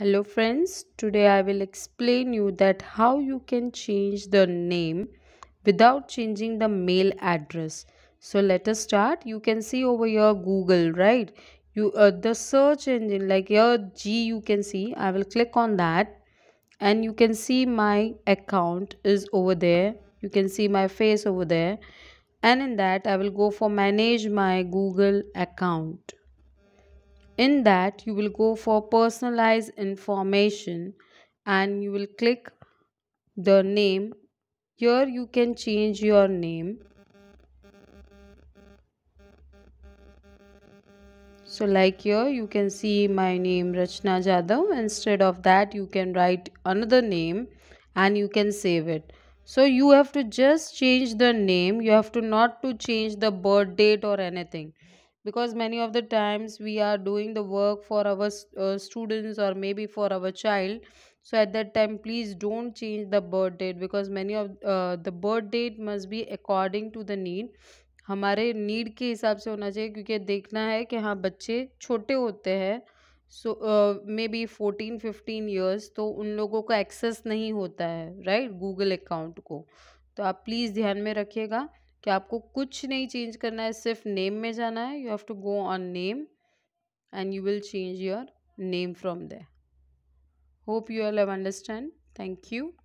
hello friends today i will explain you that how you can change the name without changing the mail address so let us start you can see over here google right you uh, the search engine like here g you can see i will click on that and you can see my account is over there you can see my face over there and in that i will go for manage my google account in that, you will go for personalized information and you will click the name. Here, you can change your name. So like here you can see my name Rachna Jadhav instead of that you can write another name and you can save it. So you have to just change the name you have to not to change the birth date or anything. because many of the times we are doing the work for our uh, students or maybe for our child so at that time please don't change the birth date because many of uh, the birth date must be according to the need हमारे need के हिसाब से होना चाहिए क्योंकि देखना है कि हाँ बच्चे छोटे होते हैं so maybe fourteen fifteen years तो उन लोगों को एक्सेस नहीं होता है राइट गूगल अकाउंट को तो आप प्लीज़ ध्यान में रखिएगा कि आपको कुछ नहीं चेंज करना है सिर्फ नेम में जाना है you have to go on name and you will change your name from the hope you'll have understand thank you